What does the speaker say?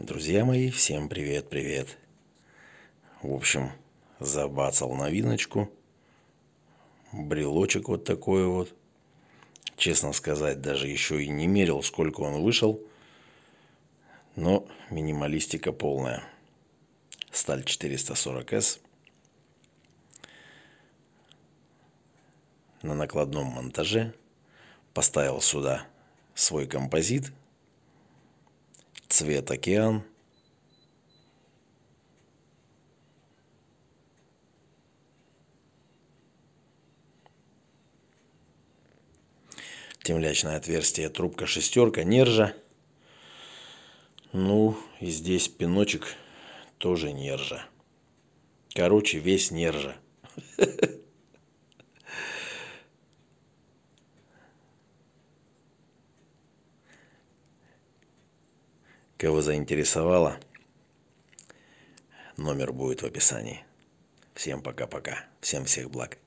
Друзья мои, всем привет-привет. В общем, забацал новиночку. Брелочек вот такой вот. Честно сказать, даже еще и не мерил, сколько он вышел. Но минималистика полная. Сталь 440S. На накладном монтаже поставил сюда свой композит – цвет океан, темлячное отверстие, трубка шестерка, нержа. Ну и здесь пиночек тоже нержа. Короче, весь нержа. Кого заинтересовало, номер будет в описании. Всем пока-пока. Всем всех благ.